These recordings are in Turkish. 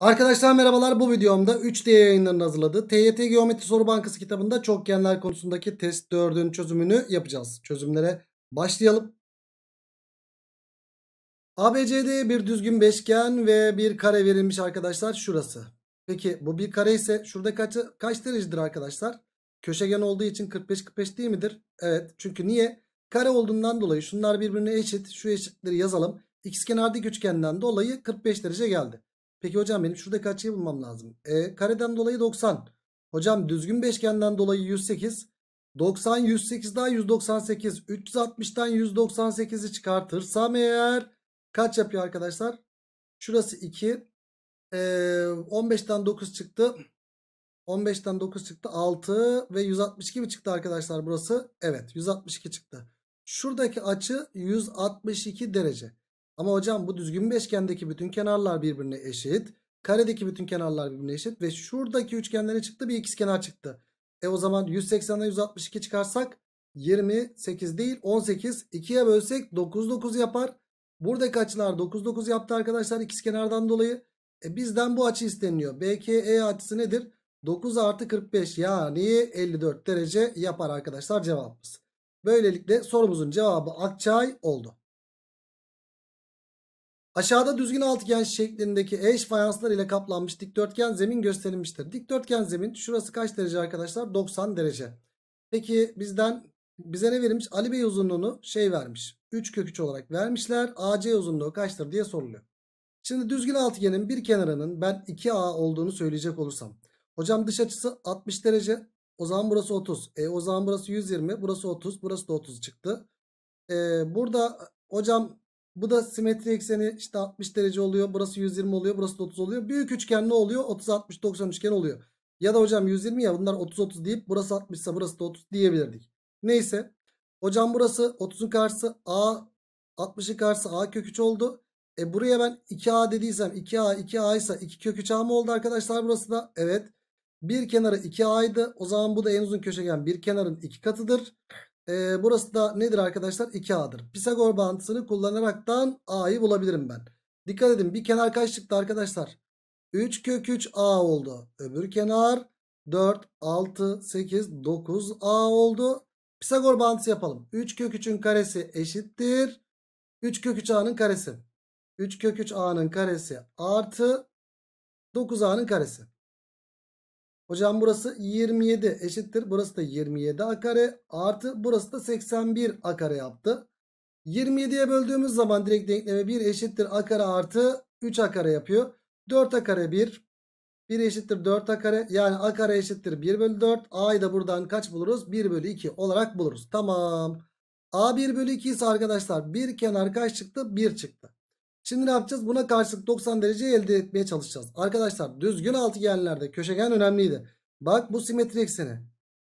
Arkadaşlar merhabalar bu videomda 3D yayınlarının hazırladığı TYT Geometri Soru Bankası kitabında çokgenler konusundaki test 4'ün çözümünü yapacağız. Çözümlere başlayalım. ABCD bir düzgün beşgen ve bir kare verilmiş arkadaşlar şurası. Peki bu bir kare ise şurada kaç, kaç derecedir arkadaşlar? Köşegen olduğu için 45-45 değil midir? Evet çünkü niye? Kare olduğundan dolayı şunlar birbirine eşit. Şu eşitleri yazalım. İkizkenar dik üçgenden dolayı 45 derece geldi. Peki hocam benim şurada kaçıyı bulmam lazım? E, kareden dolayı 90. Hocam düzgün beşgenden dolayı 108. 90 108 daha 198. 360'tan 198'i çıkartırsam eğer kaç yapıyor arkadaşlar? Şurası 2. E, 15'ten 9 çıktı. 15'ten 9 çıktı 6 ve 162 mi çıktı arkadaşlar burası? Evet 162 çıktı. Şuradaki açı 162 derece. Ama hocam bu düzgün beşgendeki bütün kenarlar birbirine eşit. Karedeki bütün kenarlar birbirine eşit. Ve şuradaki üçgenlere çıktı bir kenar çıktı. E o zaman 180'den 162 çıkarsak 28 değil 18. 2'ye bölsek 9 9 yapar. Buradaki açılar 9 9 yaptı arkadaşlar kenardan dolayı. E bizden bu açı isteniyor. BKE açısı nedir? 9 artı 45 yani 54 derece yapar arkadaşlar cevabımız. Böylelikle sorumuzun cevabı Akçay oldu. Aşağıda düzgün altıgen şeklindeki eş fayanslar ile kaplanmış dikdörtgen zemin gösterilmiştir. Dikdörtgen zemin şurası kaç derece arkadaşlar? 90 derece. Peki bizden bize ne verilmiş? Ali Bey uzunluğunu şey vermiş. 3 kök 3 olarak vermişler. AC uzunluğu kaçtır diye soruluyor. Şimdi düzgün altıgenin bir kenarının ben 2A olduğunu söyleyecek olursam. Hocam dış açısı 60 derece. O zaman burası 30. E o zaman burası 120. Burası 30. Burası da 30 çıktı. E, burada hocam bu da simetri ekseni işte 60 derece oluyor. Burası 120 oluyor. Burası da 30 oluyor. Büyük üçgen ne oluyor? 30-60-90 üçgen oluyor. Ya da hocam 120 ya bunlar 30-30 deyip burası 60 ise burası da 30 diyebilirdik. Neyse. Hocam burası 30'un karşısı A 60'ın karşısı A kök 3 oldu. E buraya ben 2A dediysem 2A 2A ise 2 kök 3A mı oldu arkadaşlar burası da? Evet. Bir kenarı 2A'ydı. O zaman bu da en uzun köşegen bir kenarın 2 katıdır. E, burası da nedir arkadaşlar? 2A'dır. Pisagor bağıntısını kullanaraktan A'yı bulabilirim ben. Dikkat edin bir kenar kaç çıktı arkadaşlar? 3 kök 3 A oldu. Öbür kenar 4, 6, 8, 9 A oldu. Pisagor bağıntısı yapalım. 3 kök 3'ün karesi eşittir. 3 kök 3 A'nın karesi. 3 kök 3 A'nın karesi artı 9 A'nın karesi. Hocam burası 27 eşittir. Burası da 27 a kare artı burası da 81 a kare yaptı. 27'ye böldüğümüz zaman direkt denkleme 1 eşittir a kare artı 3 a kare yapıyor. 4 a kare 1. 1 eşittir 4 a kare. Yani a kare eşittir 1 bölü 4. a'yı da buradan kaç buluruz? 1 bölü 2 olarak buluruz. Tamam. a 1 bölü 2 ise arkadaşlar bir kenar kaç çıktı? 1 çıktı. Şimdi ne yapacağız? Buna karşılık 90 dereceyi elde etmeye çalışacağız. Arkadaşlar düzgün altıgenlerde köşegen önemliydi. Bak bu simetri ekseni.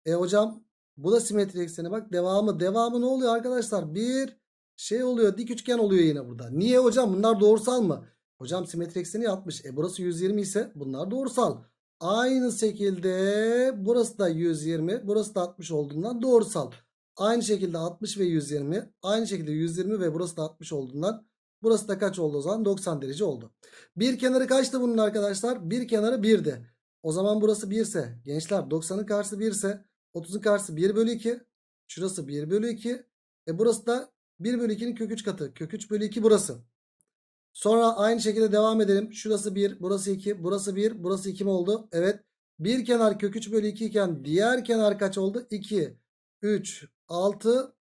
E hocam bu da simetri ekseni. Bak devamı devamı ne oluyor arkadaşlar? Bir şey oluyor dik üçgen oluyor yine burada. Niye hocam bunlar doğrusal mı? Hocam simetri ekseni 60. E burası 120 ise bunlar doğrusal. Aynı şekilde burası da 120 burası da 60 olduğundan doğrusal. Aynı şekilde 60 ve 120 aynı şekilde 120 ve burası da 60 olduğundan Burası da kaç oldu o zaman? 90 derece oldu. Bir kenarı kaçtı bunun arkadaşlar? Bir kenarı 1'di. O zaman burası 1 ise gençler 90'ın karşısı 1 ise 30'un karşısı 1 bölü 2. Şurası 1 bölü 2. E burası da 1 bölü 2'nin kök 3 katı. Kök 3 bölü 2 burası. Sonra aynı şekilde devam edelim. Şurası 1, burası 2, burası 1, burası 2 mi oldu? Evet. Bir kenar kök 3 bölü 2 iken diğer kenar kaç oldu? 2, 3, 6,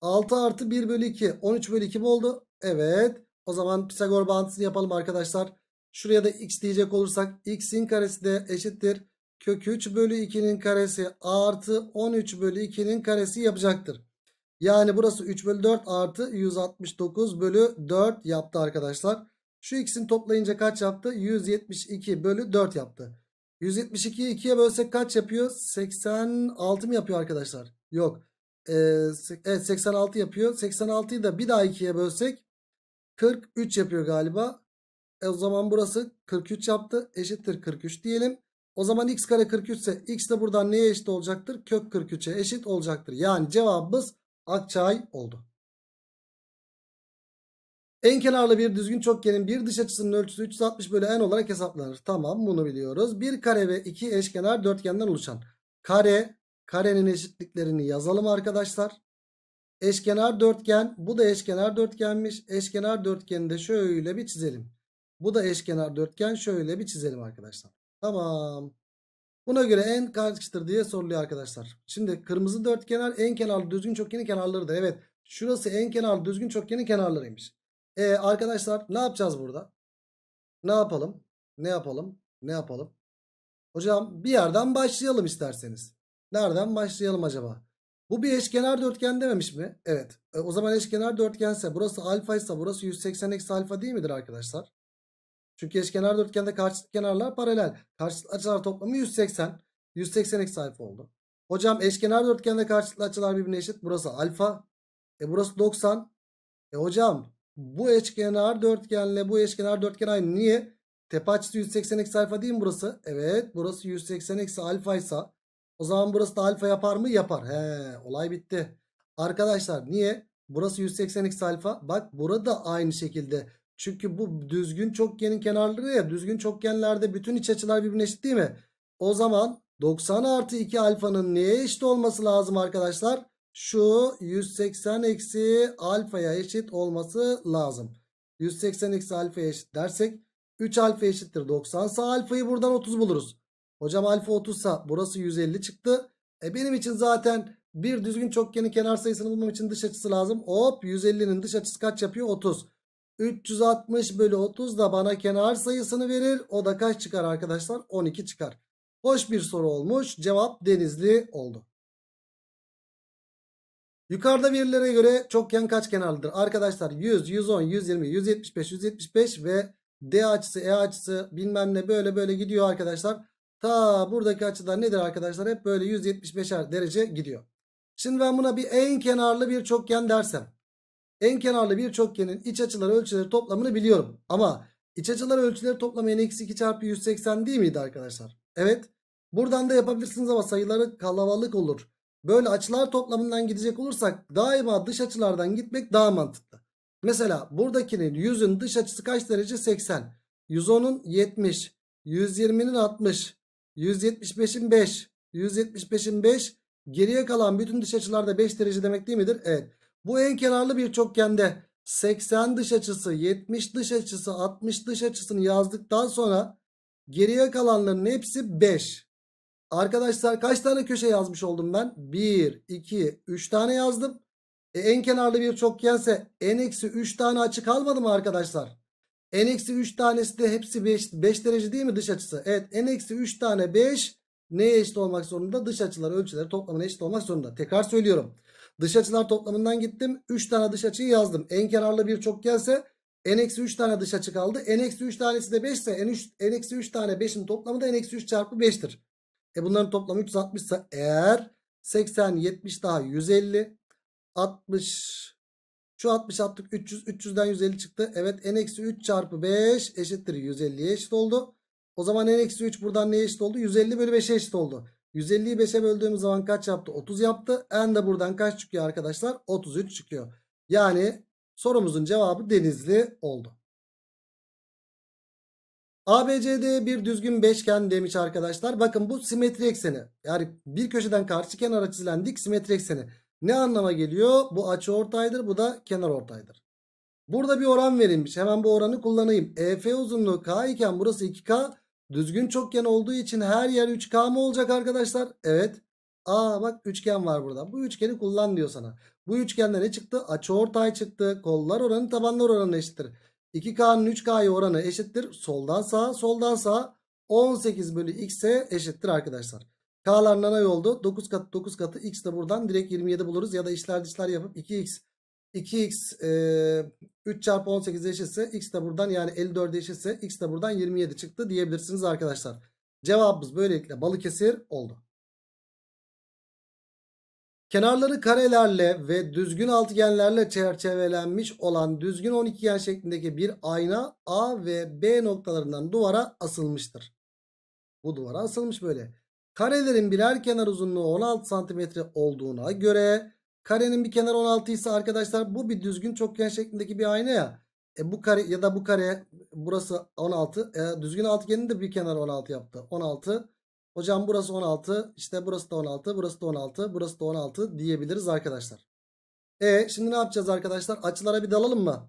6 artı 1 bölü 2. 13 bölü 2 mi oldu? Evet. O zaman Pisagor bağıntısını yapalım arkadaşlar. Şuraya da x diyecek olursak x'in karesi de eşittir. Kök 3 bölü 2'nin karesi artı 13 bölü 2'nin karesi yapacaktır. Yani burası 3 bölü 4 artı 169 bölü 4 yaptı arkadaşlar. Şu x'in toplayınca kaç yaptı? 172 bölü 4 yaptı. 172'yi 2'ye bölsek kaç yapıyor? 86 mı yapıyor arkadaşlar? Yok. Ee, evet 86 yapıyor. 86'yı da bir daha 2'ye bölsek 43 yapıyor galiba. E o zaman burası 43 yaptı. Eşittir 43 diyelim. O zaman x kare 43 ise x de buradan neye eşit olacaktır? Kök 43'e eşit olacaktır. Yani cevabımız Akçay oldu. En kenarlı bir düzgün çokgenin bir dış açısının ölçüsü 360 bölü n olarak hesaplanır. Tamam bunu biliyoruz. Bir kare ve iki eşkenar dörtgenden oluşan kare, karenin eşitliklerini yazalım arkadaşlar. Eşkenar dörtgen. Bu da eşkenar dörtgenmiş. Eşkenar dörtgeni de şöyle bir çizelim. Bu da eşkenar dörtgen. Şöyle bir çizelim arkadaşlar. Tamam. Buna göre en kaçtır diye soruluyor arkadaşlar. Şimdi kırmızı dörtgenar en kenarlı düzgün çokgenin kenarlarıdır. Evet. Şurası en kenarlı düzgün çokgenin kenarlarıymış. ee, arkadaşlar ne yapacağız burada? Ne yapalım? Ne yapalım? Ne yapalım? Hocam bir yerden başlayalım isterseniz. Nereden başlayalım acaba? Bu bir eşkenar dörtgen dememiş mi? Evet. E, o zaman eşkenar dörtgense burası alfa ise burası 180 eksi alfa değil midir arkadaşlar? Çünkü eşkenar dörtgende karşılıklı kenarlar paralel. Karşılıklı açılar toplamı 180. 180 eksi alfa oldu. Hocam eşkenar dörtgende karşılıklı açılar birbirine eşit. Burası alfa. E burası 90. E hocam bu eşkenar dörtgenle bu eşkenar dörtgen aynı. Niye? Tepe açısı 180 eksi alfa değil mi burası? Evet burası 180 eksi alfa ise o zaman burası da alfa yapar mı? Yapar. He, olay bitti. Arkadaşlar niye? Burası 180x alfa. Bak burada aynı şekilde. Çünkü bu düzgün çokgenin kenarları ya. Düzgün çokgenlerde bütün iç açılar birbirine eşit değil mi? O zaman 90 artı 2 alfanın neye eşit olması lazım arkadaşlar? Şu 180 eksi alfaya eşit olması lazım. 180 eksi alfaya eşit dersek 3 alfa eşittir 90 sağ alfayı buradan 30 buluruz. Hocam alfa 30 sa burası 150 çıktı. E benim için zaten bir düzgün çokgenin kenar sayısını bulmam için dış açısı lazım. Hop 150'nin dış açısı kaç yapıyor? 30. 360 bölü 30 da bana kenar sayısını verir. O da kaç çıkar arkadaşlar? 12 çıkar. Hoş bir soru olmuş. Cevap denizli oldu. Yukarıda verilere göre çokgen kaç kenarlıdır? Arkadaşlar 100, 110, 120, 175, 175 ve D açısı, E açısı bilmem ne böyle böyle gidiyor arkadaşlar. Ta buradaki açılar nedir arkadaşlar? Hep böyle 175'er derece gidiyor. Şimdi ben buna bir en kenarlı bir çokgen dersem. En kenarlı bir çokgenin iç açıları ölçüleri toplamını biliyorum. Ama iç açıları ölçüleri toplamı n-2 çarpı 180 değil miydi arkadaşlar? Evet. Buradan da yapabilirsiniz ama sayıları kalabalık olur. Böyle açılar toplamından gidecek olursak daima dış açılardan gitmek daha mantıklı. Mesela buradakinin 100'ün dış açısı kaç derece? 80. 110'un 70. 120'nin 60. 175'in 5. 175'in 5. Geriye kalan bütün dış açılarda 5 derece demek değil midir? Evet. Bu en kenarlı bir çokgende 80 dış açısı, 70 dış açısı, 60 dış açısını yazdıktan sonra geriye kalanların hepsi 5. Arkadaşlar kaç tane köşe yazmış oldum ben? 1, 2, 3 tane yazdım. E, en kenarlı bir çokgense en eksi 3 tane açı kalmadı mı arkadaşlar? N-3 tanesi de hepsi 5, 5 derece değil mi dış açısı? Evet N-3 tane 5 neye eşit olmak zorunda? Dış açılar ölçüleri toplamına eşit olmak zorunda. Tekrar söylüyorum. Dış açılar toplamından gittim. 3 tane dış açıyı yazdım. En kenarlı bir çok gelse N-3 tane dış açı kaldı. N-3 tanesi de 5 ise N-3 tane 5'in toplamı da N-3 çarpı 5'tir. E bunların toplamı 360 ise eğer 80, 70 daha 150, 60, şu 60 attık 300. 300'den 150 çıktı. Evet n-3 çarpı 5 eşittir 150'ye eşit oldu. O zaman n-3 buradan neye eşit oldu? 150 bölü 5'e eşit oldu. 150'yi 5'e böldüğümüz zaman kaç yaptı? 30 yaptı. N de buradan kaç çıkıyor arkadaşlar? 33 çıkıyor. Yani sorumuzun cevabı denizli oldu. ABCD bir düzgün beşgen demiş arkadaşlar. Bakın bu simetri ekseni. Yani bir köşeden karşı kenara çizilen dik simetri ekseni. Ne anlama geliyor? Bu açı ortaydır. Bu da kenar ortaydır. Burada bir oran verilmiş. Hemen bu oranı kullanayım. EF uzunluğu K iken burası 2K. Düzgün çokgen olduğu için her yer 3K mı olacak arkadaşlar? Evet. Aa bak üçgen var burada. Bu üçgeni kullan diyor sana. Bu üçgende ne çıktı? Açı ortay çıktı. Kollar oranı tabanlar oranı eşittir. 2K'nın 3K'ya oranı eşittir. Soldan sağa soldan sağa 18 bölü X'e eşittir arkadaşlar. K'larından ay yoldu. 9 katı 9 katı x de buradan direkt 27 buluruz. Ya da işler dışlar yapıp 2x 2x e, 3 çarpı 18 eşitse x de buradan yani 54 eşitse x de buradan 27 çıktı diyebilirsiniz arkadaşlar. Cevabımız böylelikle Balıkesir oldu. Kenarları karelerle ve düzgün altıgenlerle çerçevelenmiş olan düzgün 12 gen şeklindeki bir ayna A ve B noktalarından duvara asılmıştır. Bu duvara asılmış böyle. Karelerin birer kenar uzunluğu 16 santimetre olduğuna göre karenin bir kenarı 16 ise arkadaşlar bu bir düzgün çokgen şeklindeki bir ayna ya. E bu kare ya da bu kare burası 16. E, düzgün altıgenin de bir kenarı 16 yaptı. 16. Hocam burası 16. işte burası da 16. Burası da 16. Burası da 16 diyebiliriz arkadaşlar. E şimdi ne yapacağız arkadaşlar? Açılara bir dalalım mı?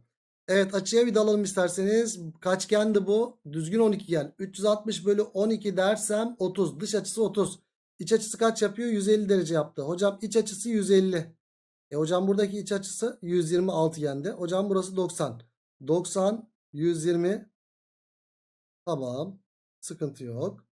Evet açıya bir dalalım isterseniz. Kaçgendi bu? Düzgün 12 gen. 360 bölü 12 dersem 30. Dış açısı 30. İç açısı kaç yapıyor? 150 derece yaptı. Hocam iç açısı 150. E hocam buradaki iç açısı 126 altıgende. Hocam burası 90. 90, 120. Tamam. Sıkıntı yok.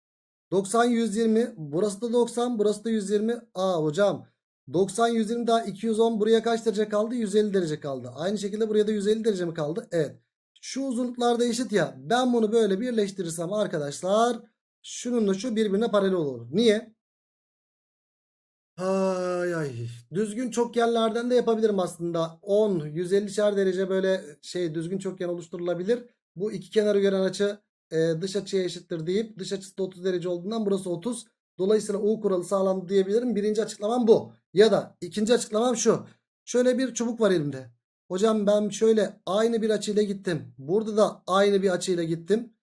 90, 120. Burası da 90, burası da 120. Aa hocam 90 120 daha 210 buraya kaç derece kaldı? 150 derece kaldı. Aynı şekilde buraya da 150 derece mi kaldı? Evet. Şu uzunluklarda eşit ya. Ben bunu böyle birleştirirsem arkadaşlar şununla şu birbirine paralel olur. Niye? Ay ay. Düzgün çokgenlerden de yapabilirim aslında. 10 150'şer derece böyle şey düzgün çokgen oluşturulabilir. Bu iki kenarı gören açı e, dış açıya eşittir deyip dış açısı da 30 derece olduğundan burası 30. Dolayısıyla U kuralı sağlandı diyebilirim. Birinci açıklamam bu. Ya da ikinci açıklamam şu. Şöyle bir çubuk var elimde. Hocam ben şöyle aynı bir açıyla gittim. Burada da aynı bir açıyla gittim.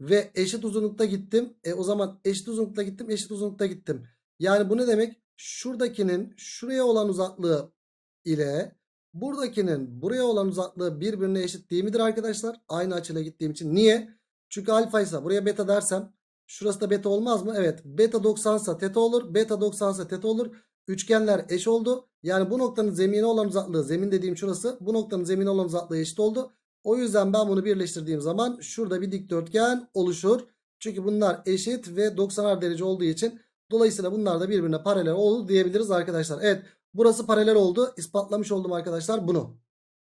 Ve eşit uzunlukta gittim. E o zaman eşit uzunlukta gittim. Eşit uzunlukta gittim. Yani bu ne demek? Şuradakinin şuraya olan uzaklığı ile buradakinin buraya olan uzaklığı birbirine eşit değil midir arkadaşlar? Aynı açıyla gittiğim için. Niye? Çünkü alfa ise buraya beta dersem Şurası da beta olmaz mı? Evet. Beta 90 ise teta olur. Beta 90 ise teta olur. Üçgenler eş oldu. Yani bu noktanın zemini olan uzaklığı zemin dediğim şurası. Bu noktanın zemini olan uzaklığı eşit oldu. O yüzden ben bunu birleştirdiğim zaman şurada bir dikdörtgen oluşur. Çünkü bunlar eşit ve 90'ar derece olduğu için dolayısıyla bunlar da birbirine paralel oldu diyebiliriz arkadaşlar. Evet burası paralel oldu. İspatlamış oldum arkadaşlar bunu.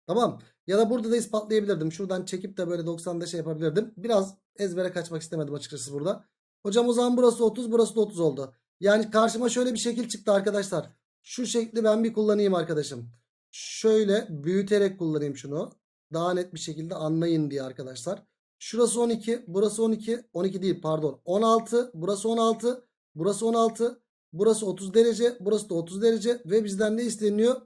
Tamam. Ya da burada da ispatlayabilirdim. Şuradan çekip de böyle 90'da şey yapabilirdim. Biraz ezbere kaçmak istemedim açıkçası burada. Hocam o zaman burası 30 burası da 30 oldu. Yani karşıma şöyle bir şekil çıktı arkadaşlar. Şu şekli ben bir kullanayım arkadaşım. Şöyle büyüterek kullanayım şunu. Daha net bir şekilde anlayın diye arkadaşlar. Şurası 12 burası 12 12 değil pardon 16 burası 16 burası 16 burası 30 derece burası da 30 derece ve bizden ne isteniyor?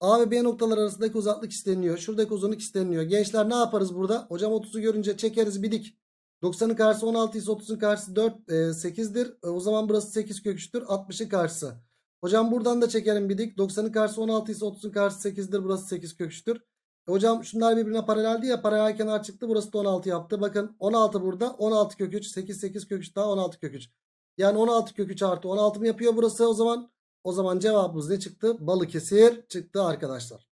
A ve B noktalar arasındaki uzaklık isteniyor. Şuradaki uzunluk isteniyor. Gençler ne yaparız burada? Hocam 30'u görünce çekeriz bir dik. 90'ın karşısı 16 ise 30'un karşısı 4 e, 8'dir. E, o zaman burası 8 köküçtür. 60'ın karşısı. Hocam buradan da çekelim bir dik. 90'ın karşısı 16 ise 30'un karşısı 8'dir. Burası 8 köküçtür. E, hocam şunlar birbirine paraleldi ya. Paralel kenar çıktı. Burası da 16 yaptı. Bakın 16 burada. 16 köküç. 8 8 köküç daha 16 köküç. Yani 16 köküç artı 16 mı yapıyor burası o zaman? O zaman cevabımız ne çıktı? Balıkesir çıktı arkadaşlar.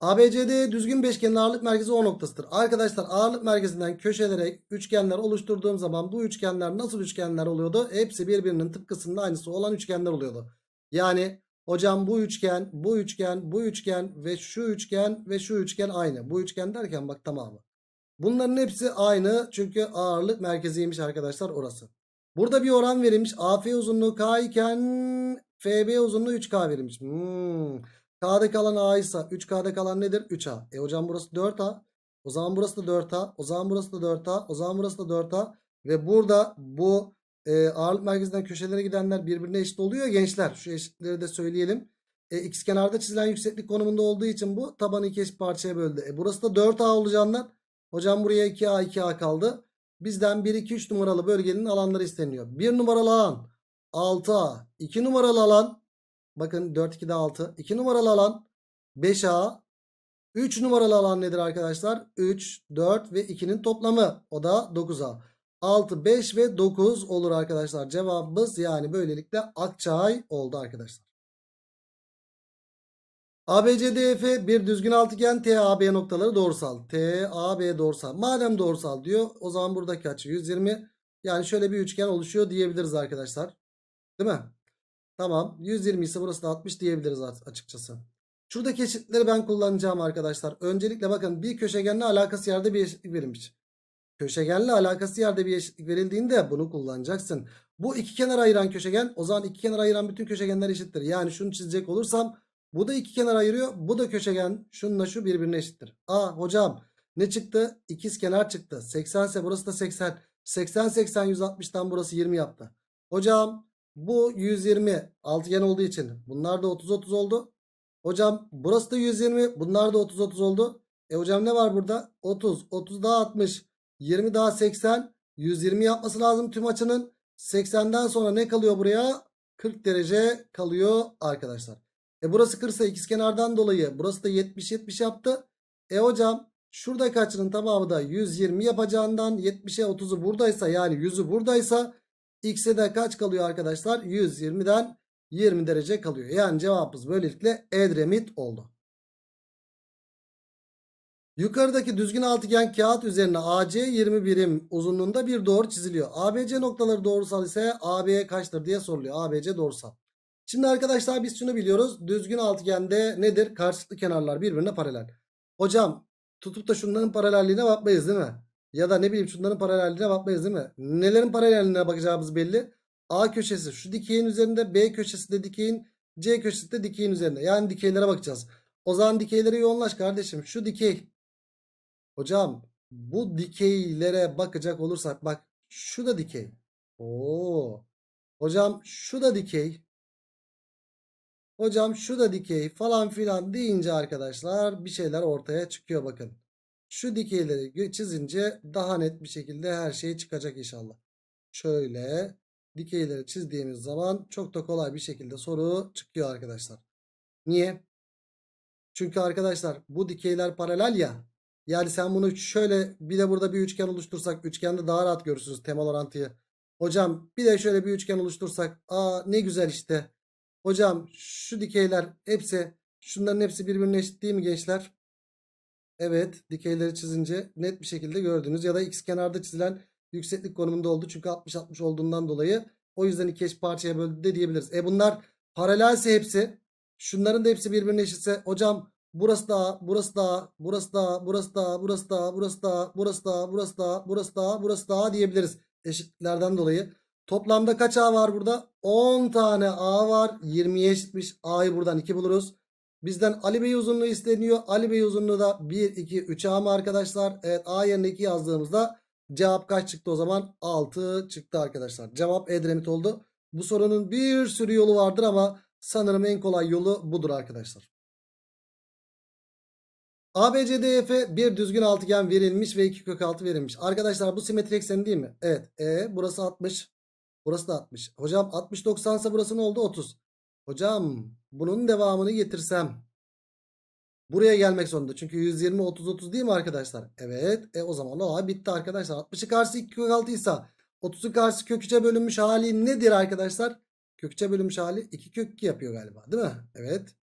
ABCD düzgün beşgenin ağırlık merkezi O noktasıdır. Arkadaşlar ağırlık merkezinden köşelere üçgenler oluşturduğum zaman bu üçgenler nasıl üçgenler oluyordu? Hepsi birbirinin tıpkısında aynısı olan üçgenler oluyordu. Yani hocam bu üçgen, bu üçgen, bu üçgen ve şu üçgen ve şu üçgen aynı. Bu üçgen derken bak tamamı. Bunların hepsi aynı çünkü ağırlık merkeziymiş arkadaşlar orası. Burada bir oran verilmiş. AF uzunluğu K iken FB uzunluğu 3K verilmiş. Hmm. K'da kalan A ise 3K'da kalan nedir? 3A. E hocam burası 4A. O zaman burası da 4A. O zaman burası da 4A. O zaman burası da 4A. Ve burada bu e, ağırlık merkezinden köşelere gidenler birbirine eşit oluyor gençler. Şu eşitleri de söyleyelim. E, x kenarda çizilen yükseklik konumunda olduğu için bu tabanı iki eşit parçaya böldü. E, burası da 4A olacağından hocam buraya 2A 2A kaldı. Bizden 1 2 3 numaralı bölgenin alanları isteniyor. 1 numaralı alan 6A, 2 numaralı alan Bakın 4 2'de 6. 2 numaralı alan 5A. 3 numaralı alan nedir arkadaşlar? 3, 4 ve 2'nin toplamı. O da 9A. 6, 5 ve 9 olur arkadaşlar. Cevabımız yani böylelikle Akçay oldu arkadaşlar. ABCDF e, bir düzgün altıgen TAB noktaları doğrusal. TAB doğrusal. Madem doğrusal diyor o zaman buradaki açı 120. Yani şöyle bir üçgen oluşuyor diyebiliriz arkadaşlar. Değil mi? Tamam 120 ise burası da 60 diyebiliriz açıkçası. Şuradaki eşitleri ben kullanacağım arkadaşlar. Öncelikle bakın bir köşegenle alakası yerde bir eşitlik verilmiş. Köşegenle alakası yerde bir eşitlik verildiğinde bunu kullanacaksın. Bu iki kenar ayıran köşegen o zaman iki kenar ayıran bütün köşegenler eşittir. Yani şunu çizecek olursam bu da iki kenar ayırıyor. Bu da köşegen şununla şu birbirine eşittir. Aa hocam ne çıktı? İkiz kenar çıktı. 80 ise burası da 80. 80 80 160'tan burası 20 yaptı. Hocam bu 120 altıgen olduğu için bunlar da 30-30 oldu. Hocam burası da 120 bunlar da 30-30 oldu. E hocam ne var burada? 30, 30 daha 60, 20 daha 80, 120 yapması lazım tüm açının. 80'den sonra ne kalıyor buraya? 40 derece kalıyor arkadaşlar. E burası 40 ise ikizkenardan dolayı burası da 70-70 yaptı. E hocam şurada kaçının tamamı da 120 yapacağından 70'e 30'u buradaysa yani 100'ü buradaysa X'e de kaç kalıyor arkadaşlar? 120'den 20 derece kalıyor. Yani cevabımız böylelikle Edremit oldu. Yukarıdaki düzgün altıgen kağıt üzerine AC 20 birim uzunluğunda bir doğru çiziliyor. ABC noktaları doğrusal ise AB'ye kaçtır diye soruluyor. ABC doğrusal. Şimdi arkadaşlar biz şunu biliyoruz. Düzgün altıgende nedir? Karşılıklı kenarlar birbirine paralel. Hocam tutup da şunların paralelliğine bakmayız değil mi? Ya da ne bileyim şunların paraleline bakmayız değil mi? Nelerin paraleline bakacağımız belli. A köşesi şu dikeyin üzerinde. B köşesi de dikeyin. C köşesi de dikeyin üzerinde. Yani dikeylere bakacağız. O zaman dikeylere yoğunlaş kardeşim. Şu dikey. Hocam bu dikeylere bakacak olursak bak şu da dikey. Oo. Hocam şu da dikey. Hocam şu da dikey falan filan deyince arkadaşlar bir şeyler ortaya çıkıyor bakın. Şu dikeyleri çizince daha net bir şekilde her şey çıkacak inşallah. Şöyle dikeyleri çizdiğimiz zaman çok da kolay bir şekilde soru çıkıyor arkadaşlar. Niye? Çünkü arkadaşlar bu dikeyler paralel ya. Yani sen bunu şöyle bir de burada bir üçgen oluştursak üçgende daha rahat görürsünüz temal orantıyı. Hocam bir de şöyle bir üçgen oluştursak aa ne güzel işte. Hocam şu dikeyler hepsi şunların hepsi birbirine eşit değil mi gençler? Evet dikeyleri çizince net bir şekilde gördünüz. Ya da x kenarda çizilen yükseklik konumunda oldu. Çünkü 60-60 olduğundan dolayı. O yüzden iki eş parçaya böldü de diyebiliriz. E bunlar paralelse hepsi. Şunların da hepsi birbirine eşitse. Hocam burası da, burası da, burası da, burası da, burası da, burası da, burası da, burası da, burası da, burası da diyebiliriz. Eşitliklerden dolayı. Toplamda kaç A var burada? 10 tane A var. 20'ye eşitmiş. A'yı buradan 2 buluruz. Bizden Ali Bey uzunluğu isteniyor. Ali Bey uzunluğu da 1, 2, 3 A mı arkadaşlar? Evet A yerine 2 yazdığımızda cevap kaç çıktı o zaman? 6 çıktı arkadaşlar. Cevap Edremit oldu. Bu sorunun bir sürü yolu vardır ama sanırım en kolay yolu budur arkadaşlar. ABCDF e, bir düzgün altıgen verilmiş ve 2 kök 6 verilmiş. Arkadaşlar bu simetri ekseni değil mi? Evet. E burası 60. Burası da 60. Hocam 60 90 ise burası ne oldu? 30. Hocam bunun devamını getirsem buraya gelmek zorunda. Çünkü 120 30 30 değil mi arkadaşlar? Evet. E o zaman o bitti arkadaşlar. 60'ı karşı 2 kök 6 ise 30'u karşı kök 3'e bölünmüş hali nedir arkadaşlar? Kök 3'e bölünmüş hali 2 kök 2 yapıyor galiba değil mi? Evet.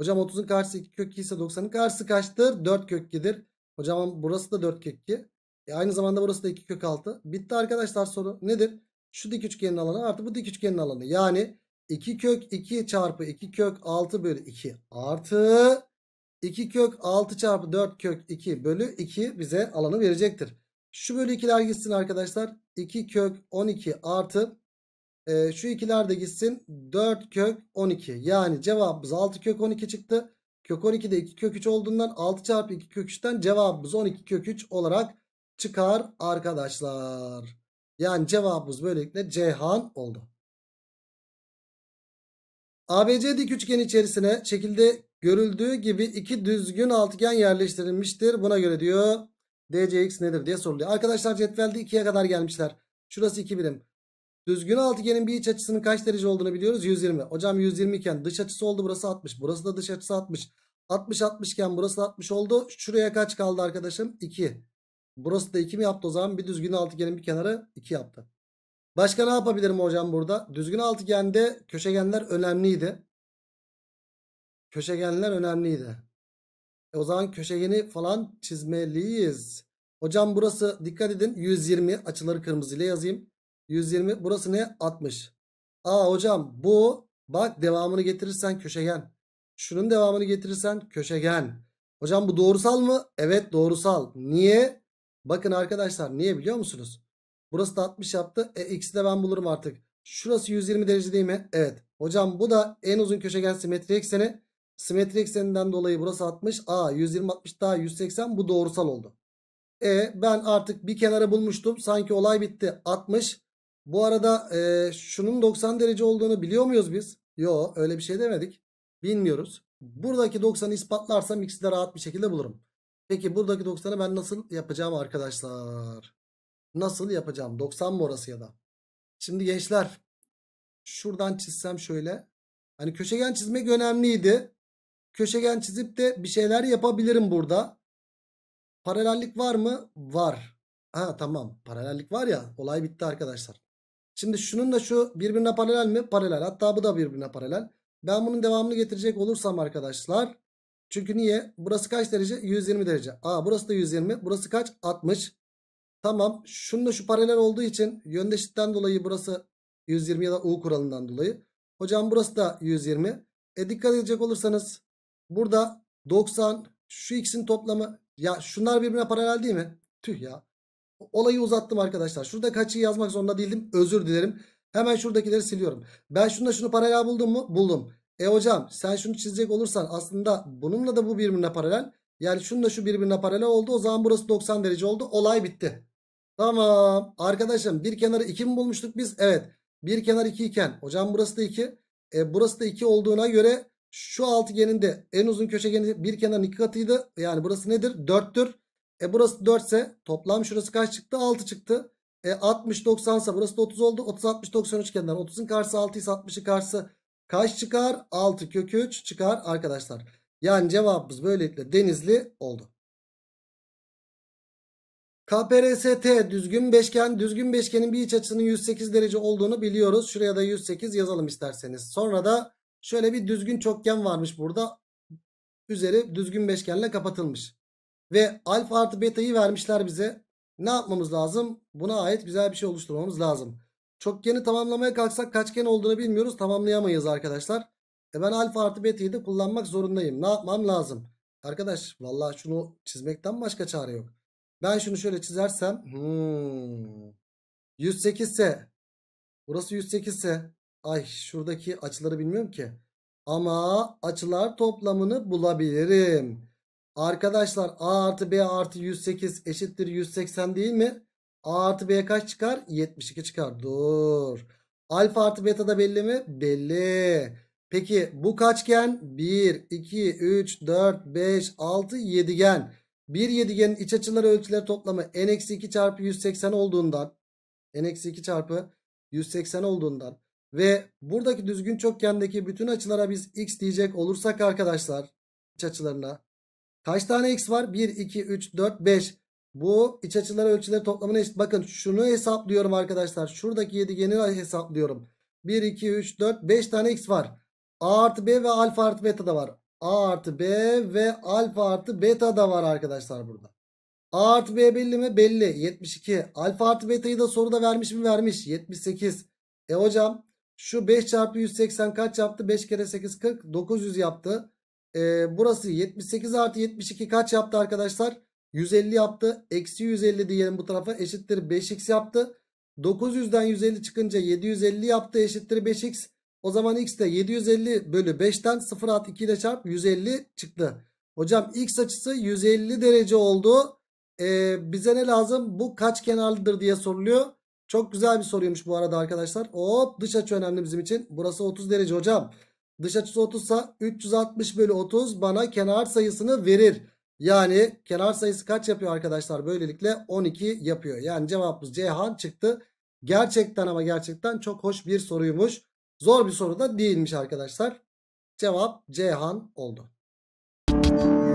Hocam 30'un karşısı 2 kök 2 ise 90'ın karşısı kaçtır? 4 kök 2'dir. Hocam burası da 4 kök 2. E aynı zamanda burası da 2 kök 6. Bitti arkadaşlar soru. Nedir? Şu dik üçgenin alanı artı bu dik üçgenin alanı. Yani 2 kök 2 çarpı 2 kök 6 bölü 2 artı 2 kök 6 çarpı 4 kök 2 bölü 2 bize alanı verecektir. Şu bölü 2'ler gitsin arkadaşlar. 2 kök 12 artı e, şu ikiler de gitsin. 4 kök 12. Yani cevabımız 6 kök 12 çıktı. Kök 12'de 2 kök 3 olduğundan 6 çarpı 2 kök 3'ten cevabımız 12 kök 3 olarak çıkar arkadaşlar. Yani cevabımız böylelikle Ceyhan oldu. ABC dik üçgen içerisine şekilde görüldüğü gibi iki düzgün altıgen yerleştirilmiştir. Buna göre diyor DCX nedir diye soruluyor. Arkadaşlar cetvelde 2'ye kadar gelmişler. Şurası 2 birim. Düzgün altıgenin bir iç açısının kaç derece olduğunu biliyoruz. 120. Hocam 120 iken dış açısı oldu burası 60. Burası da dış açısı 60. 60 60 iken burası 60 oldu. Şuraya kaç kaldı arkadaşım? 2. Burası da 2 mi yaptı o zaman? Bir düzgün altıgenin bir kenarı 2 yaptı. Başka ne yapabilirim hocam burada? Düzgün altıgende köşegenler önemliydi. Köşegenler önemliydi. E o zaman köşegeni falan çizmeliyiz. Hocam burası dikkat edin 120 açıları kırmızı ile yazayım. 120 burası ne? 60. Aa hocam bu bak devamını getirirsen köşegen. Şunun devamını getirirsen köşegen. Hocam bu doğrusal mı? Evet doğrusal. Niye? Bakın arkadaşlar niye biliyor musunuz? Burası da 60 yaptı. E x'i de ben bulurum artık. Şurası 120 derece değil mi? Evet. Hocam bu da en uzun köşegen simetri ekseni. Simetri ekseninden dolayı burası 60. A 120 60 daha 180 bu doğrusal oldu. E ben artık bir kenara bulmuştum. Sanki olay bitti. 60. Bu arada e, şunun 90 derece olduğunu biliyor muyuz biz? Yo öyle bir şey demedik. Bilmiyoruz. Buradaki 90'ı ispatlarsam x'i de rahat bir şekilde bulurum. Peki buradaki 90'ı ben nasıl yapacağım arkadaşlar? Nasıl yapacağım? 90 mı orası ya da? Şimdi gençler şuradan çizsem şöyle. Hani köşegen çizmek önemliydi. Köşegen çizip de bir şeyler yapabilirim burada. Paralellik var mı? Var. Ha tamam. Paralellik var ya. Olay bitti arkadaşlar. Şimdi şunun da şu birbirine paralel mi? Paralel. Hatta bu da birbirine paralel. Ben bunun devamını getirecek olursam arkadaşlar. Çünkü niye? Burası kaç derece? 120 derece. Aa burası da 120. Burası kaç? 60. Tamam şununla şu paralel olduğu için yöndeşitten dolayı burası 120 ya da U kuralından dolayı. Hocam burası da 120. E dikkat edecek olursanız burada 90 şu ikisinin toplamı ya şunlar birbirine paralel değil mi? Tüh ya. Olayı uzattım arkadaşlar. Şurada kaçı yazmak zorunda değildim. Özür dilerim. Hemen şuradakileri siliyorum. Ben şunda şunu paralel buldum mu? Buldum. E hocam sen şunu çizecek olursan aslında bununla da bu birbirine paralel. Yani şununla şu birbirine paralel oldu. O zaman burası 90 derece oldu. Olay bitti. Tamam. Arkadaşım bir kenarı 2 mi bulmuştuk biz? Evet. Bir kenar 2 iken. Hocam burası da 2. E, burası da 2 olduğuna göre şu altıgeninde en uzun köşegeni bir kenarın 2 katıydı. Yani burası nedir? 4'tür. E burası 4 ise toplam şurası kaç çıktı? 6 çıktı. E 60 90 ise burası da 30 oldu. 30 60 90 üçgenden 30'un karşısı 6 ise 60'ın karşısı kaç çıkar? 6 kök 3 çıkar arkadaşlar. Yani cevabımız böylelikle denizli oldu. KPRST düzgün beşgen. Düzgün beşgenin bir iç açısının 108 derece olduğunu biliyoruz. Şuraya da 108 yazalım isterseniz. Sonra da şöyle bir düzgün çokgen varmış burada. Üzeri düzgün beşgenle kapatılmış. Ve alfa artı beta'yı vermişler bize. Ne yapmamız lazım? Buna ait güzel bir şey oluşturmamız lazım. Çokgeni tamamlamaya kalksak kaçgen olduğunu bilmiyoruz. Tamamlayamayız arkadaşlar. E ben alfa artı beta'yı da kullanmak zorundayım. Ne yapmam lazım? Arkadaş vallahi şunu çizmekten başka çare yok. Ben şunu şöyle çizersem. Hmm, 108 ise. Burası 108 ise. Ay şuradaki açıları bilmiyorum ki. Ama açılar toplamını bulabilirim. Arkadaşlar A artı B artı 108 eşittir 180 değil mi? A artı B kaç çıkar? 72 çıkar. Dur. Alfa artı beta da belli mi? Belli. Peki bu kaçgen? 1, 2, 3, 4, 5, 6, 7 gen. Bir yedigenin iç açıları ölçüleri toplamı n-2 çarpı 180 olduğundan n-2 çarpı 180 olduğundan ve buradaki düzgün çokgendeki bütün açılara biz x diyecek olursak arkadaşlar iç açılarına kaç tane x var? 1, 2, 3, 4, 5. Bu iç açıları ölçüleri toplamına eşit. Bakın şunu hesaplıyorum arkadaşlar. Şuradaki yedigeni hesaplıyorum. 1, 2, 3, 4, 5 tane x var. A artı B ve alfa artı beta da var. A artı B ve alfa artı beta da var arkadaşlar burada. A artı B belli mi? Belli. 72. Alfa artı beta'yı da soruda vermiş mi? Vermiş. 78. E hocam şu 5 çarpı 180 kaç yaptı? 5 kere 8 40. 900 yaptı. E, burası 78 artı 72 kaç yaptı arkadaşlar? 150 yaptı. Eksi 150 diyelim bu tarafa. Eşittir 5x yaptı. 900'den 150 çıkınca 750 yaptı. Eşittir 5x. O zaman x de 750 bölü 5'ten 0 at 2 ile çarp 150 çıktı. Hocam x açısı 150 derece oldu. Ee, bize ne lazım? Bu kaç kenarlıdır diye soruluyor. Çok güzel bir soruymuş bu arada arkadaşlar. Hop dış açı önemli bizim için. Burası 30 derece hocam. Dış açısı 30 sa 360 bölü 30 bana kenar sayısını verir. Yani kenar sayısı kaç yapıyor arkadaşlar? Böylelikle 12 yapıyor. Yani cevabımız Cihan çıktı. Gerçekten ama gerçekten çok hoş bir soruymuş. Zor bir soru da değilmiş arkadaşlar. Cevap Cihan oldu.